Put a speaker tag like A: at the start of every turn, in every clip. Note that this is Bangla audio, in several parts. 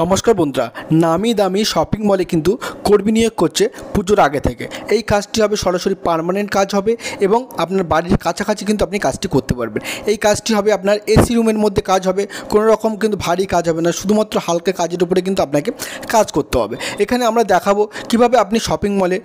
A: নমস্কার বন্ধুরা নামি দামি শপিং মলে কিন্তু কর্মী নিয়োগ করছে পুজোর আগে থেকে এই কাজটি হবে সরাসরি পারমানেন্ট কাজ হবে এবং আপনার বাড়ির কাছাকাছি কিন্তু আপনি কাজটি করতে পারবেন এই কাজটি হবে আপনার এসি রুমের মধ্যে কাজ হবে কোনো রকম কিন্তু ভারী কাজ হবে না শুধুমাত্র হালকা কাজের উপরে কিন্তু আপনাকে কাজ করতে হবে এখানে আমরা দেখাবো কিভাবে আপনি শপিং মলে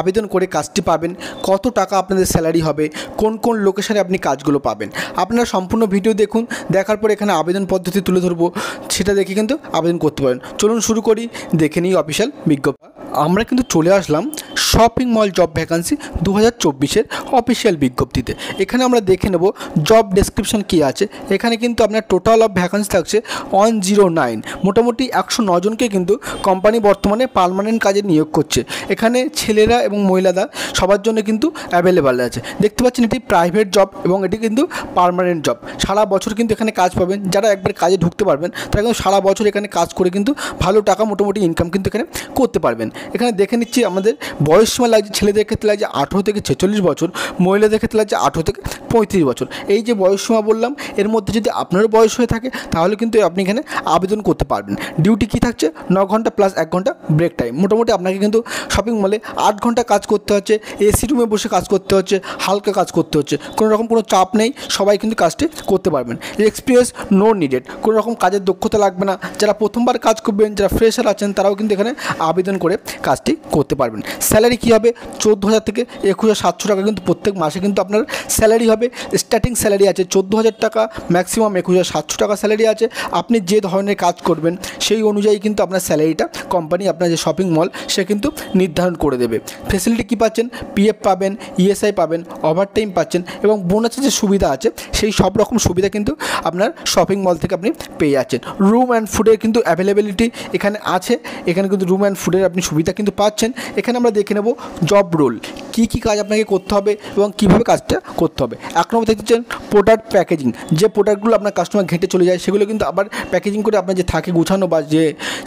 A: আবেদন করে কাজটি পাবেন কত টাকা আপনাদের স্যালারি হবে কোন কোন লোকেশানে আপনি কাজগুলো পাবেন আপনারা সম্পূর্ণ ভিডিও দেখুন দেখার পর এখানে আবেদন পদ্ধতি তুলে ধরবো সেটা দেখে কিন্তু আবেদন করতে করতে পারেন চলুন শুরু করি দেখে নিই অফিসিয়াল বিজ্ঞপ্তি আমরা কিন্তু চলে আসলাম শপিং মল জব ভ্যাকান্সি দু হাজার চব্বিশের অফিসিয়াল বিজ্ঞপ্তিতে এখানে আমরা দেখে নেব জব ডেসক্রিপশন কী আছে এখানে কিন্তু আপনার টোটাল অফ ভ্যাকান্সি থাকছে ওয়ান জিরো নাইন মোটামুটি একশো নজনকে কিন্তু কোম্পানি বর্তমানে পারমানেন্ট কাজে নিয়োগ করছে এখানে ছেলেরা এবং মহিলারা সবার জন্য কিন্তু অ্যাভেলেবেল আছে দেখতে পাচ্ছেন এটি প্রাইভেট জব এবং এটি কিন্তু পারমানেন্ট জব সারা বছর কিন্তু এখানে কাজ পাবেন যারা একবার কাজে ঢুকতে পারবেন তারা কিন্তু সারা বছর এখানে কাজ করে কিন্তু ভালো টাকা মোটামুটি ইনকাম কিন্তু এখানে করতে পারবেন এখানে দেখে নিচ্ছি আমাদের বয়সসীমা লাগছে ছেলেদের ক্ষেত্রে লাগছে আঠেরো থেকে ছেচল্লিশ বছর মহিলাদের ক্ষেত্রে লাগছে আঠেরো থেকে পঁয়ত্রিশ বছর এই যে বয়সসীমা বললাম এর মধ্যে যদি আপনারও বয়স হয়ে থাকে তাহলে কিন্তু আপনি এখানে আবেদন করতে পারবেন ডিউটি কী থাকছে ন ঘন্টা প্লাস এক ঘন্টা ব্রেক টাইম মোটামুটি আপনাকে কিন্তু শপিং মলে আট ঘন্টা কাজ করতে হচ্ছে এসি রুমে বসে কাজ করতে হচ্ছে হালকা কাজ করতে হচ্ছে কোনো রকম কোনো চাপ নেই সবাই কিন্তু কাজটি করতে পারবেন এক্সপিরিয়েন্স নো নিডেড কোনো রকম কাজের দক্ষতা লাগবে না যারা প্রথমবার কাজ করবেন যারা ফ্রেশার আছেন তারাও কিন্তু এখানে আবেদন করে কাজটি করতে পারবেন স্যার স্যালারি কী হবে চোদ্দো হাজার থেকে একুশ হাজার সাতশো টাকা কিন্তু প্রত্যেক মাসে কিন্তু আপনার স্যালারি হবে স্টার্টিং স্যালারি আছে চোদ্দো হাজার টাকা ম্যাক্সিমাম একুশ হাজার সাতশো টাকা স্যালারি আছে আপনি যে ধরনের কাজ করবেন সেই অনুযায়ী কিন্তু আপনার স্যালারিটা কোম্পানি আপনার যে শপিং মল সে কিন্তু নির্ধারণ করে দেবে ফেসিলিটি কী পাচ্ছেন পিএফ পাবেন ইএসআই e পাবেন ওভারটাইম পাচ্ছেন এবং বোনাসের যে সুবিধা আছে সেই সব রকম সুবিধা কিন্তু আপনার শপিং মল থেকে আপনি পেয়ে যাচ্ছেন রুম অ্যান্ড ফুডের কিন্তু অ্যাভেলেবিলিটি এখানে আছে এখানে কিন্তু রুম অ্যান্ড ফুডের আপনি সুবিধা কিন্তু পাচ্ছেন এখানে আমরা দেখে নেব জব রোল কি কি কাজ আপনাকে করতে হবে এবং কীভাবে কাজটা করতে হবে এক নম্বর চান প্রোডাক্ট প্যাকেজিং যে প্রোডাক্টগুলো আপনার কাস্টমার ঘেঁটে চলে যায় সেগুলো কিন্তু আবার প্যাকেজিং করে আপনার যে থাকে গুছানো বা যে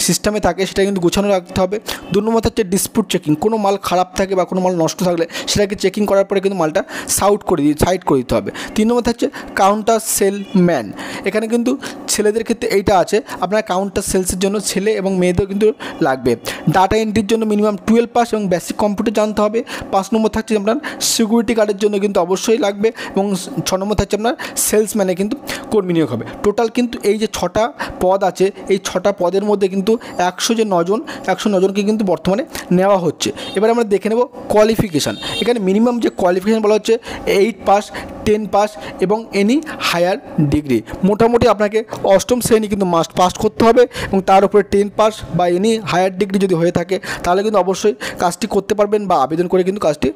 A: সিস্টেমে থাকে সেটা কিন্তু গুছানো রাখতে হবে দু নম্বর হচ্ছে ডিসপুট চেকিং কোনো মাল খারাপ থাকে বা কোনো মাল নষ্ট থাকলে সেটাকে চেকিং করার পরে কিন্তু মালটা সাউট করে দিয়ে সাইড করে দিতে হবে তিন নম্বর হচ্ছে কাউন্টার সেল ম্যান এখানে কিন্তু ছেলেদের ক্ষেত্রে এইটা আছে আপনার কাউন্টার সেলসের জন্য ছেলে এবং মেয়েদের কিন্তু লাগবে ডাটা এন্ট্রির জন্য মিনিমাম টুয়েলভ পাস এবং বেসিক কম্পিউটার জানতে হবে পাঁচ নম্বর থাকছে আপনার সিকিউরিটি গার্ডের জন্য কিন্তু অবশ্যই লাগবে এবং ছ নম্বর থাকছে আপনার সেলসম্যানে কিন্তু কর্মী নিয়োগ হবে টোটাল কিন্তু এই যে ছটা পদ আছে এই ছটা পদের মধ্যে কিন্তু একশো যে নজন একশো নজনকে কিন্তু বর্তমানে নেওয়া হচ্ছে এবার আমরা দেখে নেব কোয়ালিফিকেশান এখানে মিনিমাম যে কোয়ালিফিকেশান বলা হচ্ছে এইট পাস টেন পাস এবং এনি হায়ার ডিগ্রি মোটামুটি আপনাকে অষ্টম শ্রেণী কিন্তু মাস্ট পাস করতে হবে এবং তার উপরে টেন পাস বা এনি হায়ার ডিগ্রি যদি হয়ে থাকে তাহলে কিন্তু অবশ্যই কাজটি করতে পারবেন বা আবেদন করে কিন্তু কাজটি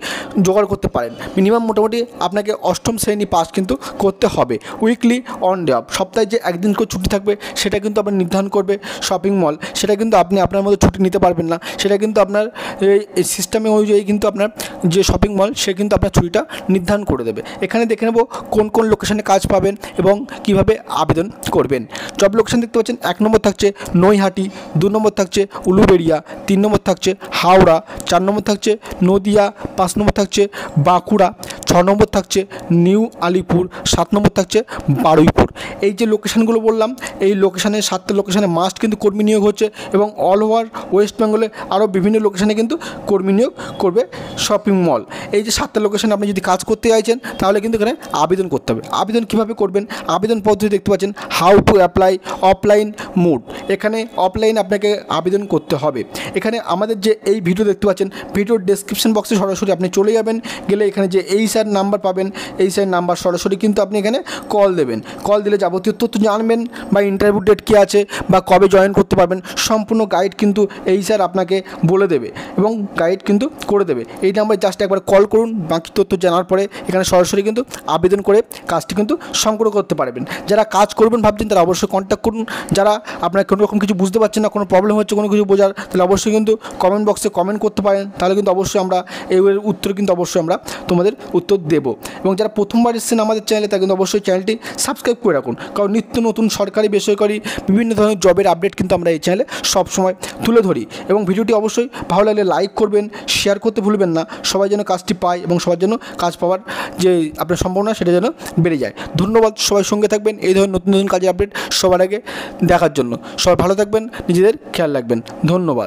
A: জোগাড় করতে পারেন মিনিমাম মোটামুটি আপনাকে অষ্টম শ্রেণী পাস কিন্তু করতে হবে উইকলি অন ডে অফ সপ্তাহে যে একদিন করে ছুটি থাকবে সেটা কিন্তু আপনার নির্ধারণ করবে শপিং মল সেটা কিন্তু আপনি আপনার মতো ছুটি নিতে পারবেন না সেটা কিন্তু আপনার এই সিস্টেমে অনুযায়ী কিন্তু আপনার যে শপিং মল সে কিন্তু আপনার ছুটিটা নির্ধারণ করে দেবে এখানে দেখে নেব কোন কোন লোকেশানে কাজ পাবেন এবং কিভাবে আবেদন করবেন জব লোকেশান দেখতে পাচ্ছেন এক নম্বর থাকছে নৈহাটি দু নম্বর থাকছে উলুবেড়িয়া তিন নম্বর থাকছে হাওড়া চার নম্বর থাকছে নদিয়া পাঁচ নম্বর থাকছে বাঁকুড়া ছ নম্বর থাকছে নিউ আলিপুর সাত নম্বর থাকছে বারুইপুর এই যে লোকেশানগুলো বললাম এই লোকেশানে সাতটা লোকেশানে মাস্ট কিন্তু কর্মী নিয়োগ হচ্ছে এবং অল ওভার ওয়েস্ট বেঙ্গলে আরও বিভিন্ন লোকেশানে কিন্তু কর্মী নিয়োগ করবে শপিং মল এই যে সাতটা লোকেশানে আপনি যদি কাজ করতে চাইছেন তাহলে কিন্তু এখানে আবেদন করতে হবে আবেদন কীভাবে করবেন আবেদন পদ্ধতি দেখতে পাচ্ছেন how to apply offline mode এখানে অফলাইন আপনাকে আবেদন করতে হবে এখানে আমাদের যে এই ভিডিও দেখতে পাচ্ছেন ভিডিওর ডেসক্রিপশন বক্সে সরাসরি আপনি চলে যাবেন গেলে এখানে যে এই স্যার নাম্বার পাবেন এই স্যার নাম্বার সরাসরি কিন্তু আপনি এখানে কল দেবেন কল দিলে যাবতীয় তথ্য জানবেন বা ইন্টারভিউ ডেট কী আছে বা কবে জয়েন করতে পারবেন সম্পূর্ণ গাইড কিন্তু এই স্যার আপনাকে বলে দেবে এবং গাইড কিন্তু করে দেবে এই নাম্বারে জাস্ট একবার কল করুন বাকি তথ্য জানার পরে এখানে সরাসরি কিন্তু আবেদন করে কাজটি কিন্তু সংগ্রহ করতে পারবেন যারা কাজ করবেন ভাবছেন তারা অবশ্যই কন্ট্যাক্ট করুন যারা আপনার কোনো রকম কিছু বুঝতে পারছেন না কোনো প্রবলেম হচ্ছে কোনো কিছু বোঝার তাহলে অবশ্যই কিন্তু কমেন্ট বক্সে কমেন্ট করতে পারেন তাহলে কিন্তু অবশ্যই আমরা এই উত্তর কিন্তু অবশ্যই আমরা তোমাদের উত্তর দেব এবং যারা প্রথমবার এসছেন আমাদের চ্যানেলে তা কিন্তু অবশ্যই চ্যানেলটি সাবস্ক্রাইব করে রাখুন কারণ নিত্য নতুন সরকারি বেসরকারি বিভিন্ন ধরনের জবের আপডেট কিন্তু আমরা এই চ্যানেলে সবসময় তুলে ধরি এবং ভিডিওটি অবশ্যই ভালো লাগলে লাইক করবেন শেয়ার করতে ভুলবেন না সবাই যেন কাজটি পায় এবং সবার জন্য কাজ পাওয়ার যে আপনার সম্ভাবনা সেটা যেন বেড়ে যায় ধন্যবাদ সবাই সঙ্গে থাকবেন এই ধরনের নতুন নতুন কাজের আপডেট সবার আগে দেখার জন্য সবাই ভালো থাকবেন নিজেদের খেয়াল রাখবেন ধন্যবাদ